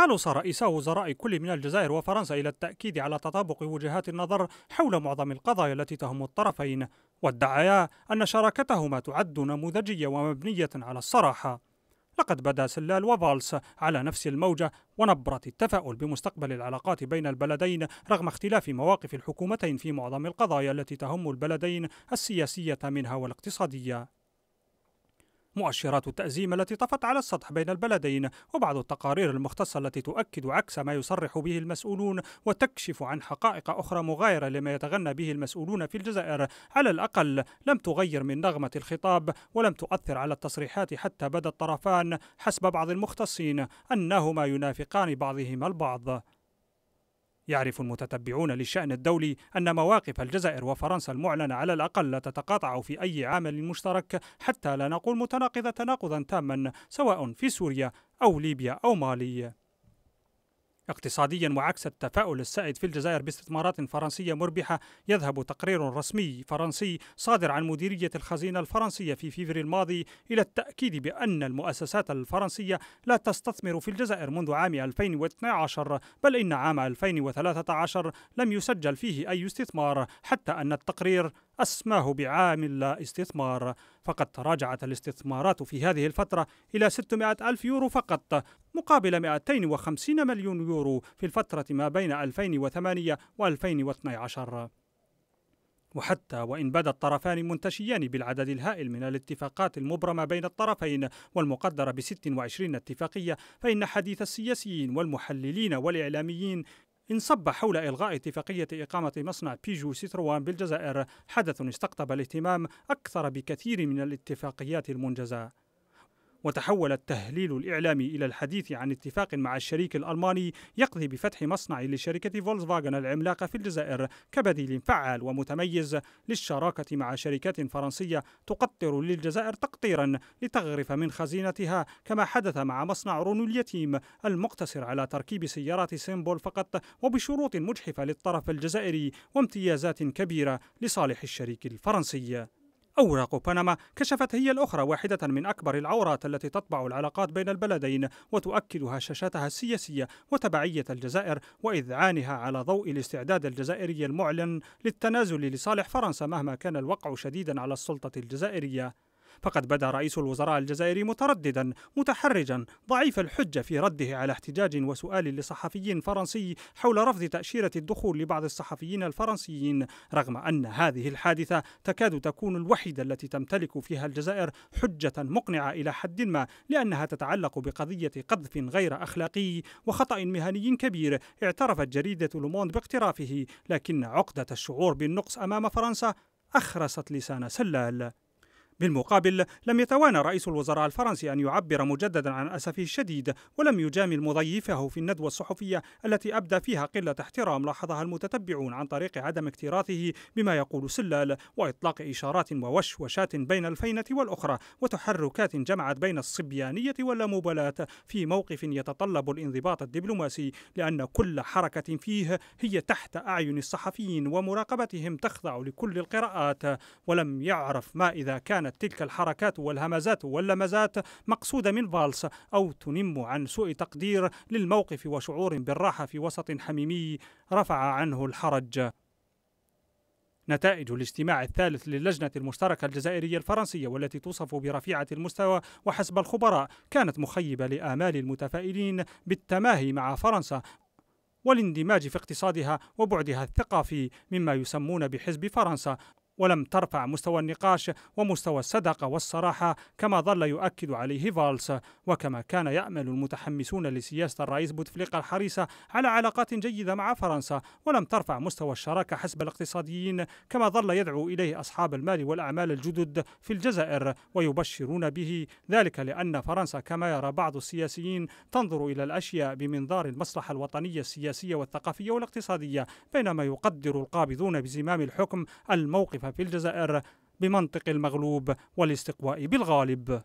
خلص رئيس وزراء كل من الجزائر وفرنسا إلى التأكيد على تطابق وجهات النظر حول معظم القضايا التي تهم الطرفين وادعيا أن شراكتهما تعد نموذجية ومبنية على الصراحة لقد بدا سلال وفالس على نفس الموجة ونبرة التفاؤل بمستقبل العلاقات بين البلدين رغم اختلاف مواقف الحكومتين في معظم القضايا التي تهم البلدين السياسية منها والاقتصادية مؤشرات التأزيم التي طفت على السطح بين البلدين وبعض التقارير المختصة التي تؤكد عكس ما يصرح به المسؤولون وتكشف عن حقائق أخرى مغايرة لما يتغنى به المسؤولون في الجزائر على الأقل لم تغير من نغمة الخطاب ولم تؤثر على التصريحات حتى بدا الطرفان حسب بعض المختصين أنهما ينافقان بعضهما البعض يعرف المتتبعون للشأن الدولي أن مواقف الجزائر وفرنسا المعلنة على الأقل لا تتقاطع في أي عمل مشترك حتى لا نقول متناقضة تناقضا تاما سواء في سوريا أو ليبيا أو مالي اقتصاديا وعكس التفاؤل السائد في الجزائر باستثمارات فرنسية مربحة يذهب تقرير رسمي فرنسي صادر عن مديرية الخزينة الفرنسية في فيفري الماضي إلى التأكيد بأن المؤسسات الفرنسية لا تستثمر في الجزائر منذ عام 2012 بل إن عام 2013 لم يسجل فيه أي استثمار حتى أن التقرير أسماه بعام لا استثمار فقد تراجعت الاستثمارات في هذه الفترة إلى 600 ألف يورو فقط مقابل 250 مليون يورو في الفترة ما بين 2008 و 2012 وحتى وإن بدا الطرفان منتشيان بالعدد الهائل من الاتفاقات المبرمة بين الطرفين والمقدرة ب 26 اتفاقية فإن حديث السياسيين والمحللين والإعلاميين انصب حول إلغاء اتفاقية إقامة مصنع بيجو سيتروان بالجزائر حدث استقطب الاهتمام أكثر بكثير من الاتفاقيات المنجزة وتحول التهليل الإعلامي إلى الحديث عن اتفاق مع الشريك الألماني يقضي بفتح مصنع لشركة فولكس فاجن العملاقة في الجزائر كبديل فعال ومتميز للشراكة مع شركات فرنسية تقطر للجزائر تقطيرا لتغرف من خزينتها كما حدث مع مصنع رونو اليتيم المقتصر على تركيب سيارات سيمبول فقط وبشروط مجحفة للطرف الجزائري وامتيازات كبيرة لصالح الشريك الفرنسي أوراق بنما كشفت هي الأخرى واحدة من أكبر العورات التي تطبع العلاقات بين البلدين وتؤكد هشاشتها السياسية وتبعية الجزائر وإذعانها على ضوء الاستعداد الجزائري المعلن للتنازل لصالح فرنسا مهما كان الوقع شديدا على السلطة الجزائرية فقد بدا رئيس الوزراء الجزائري مترددا متحرجا ضعيف الحجة في رده على احتجاج وسؤال لصحفي فرنسي حول رفض تأشيرة الدخول لبعض الصحفيين الفرنسيين رغم أن هذه الحادثة تكاد تكون الوحيدة التي تمتلك فيها الجزائر حجة مقنعة إلى حد ما لأنها تتعلق بقضية قذف غير أخلاقي وخطأ مهني كبير اعترفت جريدة لوموند باقترافه لكن عقدة الشعور بالنقص أمام فرنسا أخرست لسان سلال بالمقابل لم يتوانى رئيس الوزراء الفرنسي أن يعبر مجددا عن أسفه الشديد ولم يجامل مضيفه في الندوة الصحفية التي أبدى فيها قلة احترام لاحظها المتتبعون عن طريق عدم اكتراثه بما يقول سلال وإطلاق إشارات ووشوشات بين الفينة والأخرى وتحركات جمعت بين الصبيانية واللامبالاة في موقف يتطلب الانضباط الدبلوماسي لأن كل حركة فيه هي تحت أعين الصحفيين ومراقبتهم تخضع لكل القراءات ولم يعرف ما إذا كان كانت تلك الحركات والهمزات واللمزات مقصودة من فالس أو تنم عن سوء تقدير للموقف وشعور بالراحة في وسط حميمي رفع عنه الحرج نتائج الاجتماع الثالث للجنة المشتركة الجزائرية الفرنسية والتي توصف برفيعة المستوى وحسب الخبراء كانت مخيبة لآمال المتفائلين بالتماهي مع فرنسا والاندماج في اقتصادها وبعدها الثقافي مما يسمون بحزب فرنسا ولم ترفع مستوى النقاش ومستوى الصداقة والصراحة كما ظل يؤكد عليه فالس وكما كان يأمل المتحمسون لسياسة الرئيس بوتفليقة الحريصة على علاقات جيدة مع فرنسا ولم ترفع مستوى الشراكة حسب الاقتصاديين كما ظل يدعو إليه أصحاب المال والأعمال الجدد في الجزائر ويبشرون به ذلك لأن فرنسا كما يرى بعض السياسيين تنظر إلى الأشياء بمنظار المصلحة الوطنية السياسية والثقافية والاقتصادية بينما يقدر القابضون بزمام الحكم الموقف في الجزائر بمنطق المغلوب والاستقواء بالغالب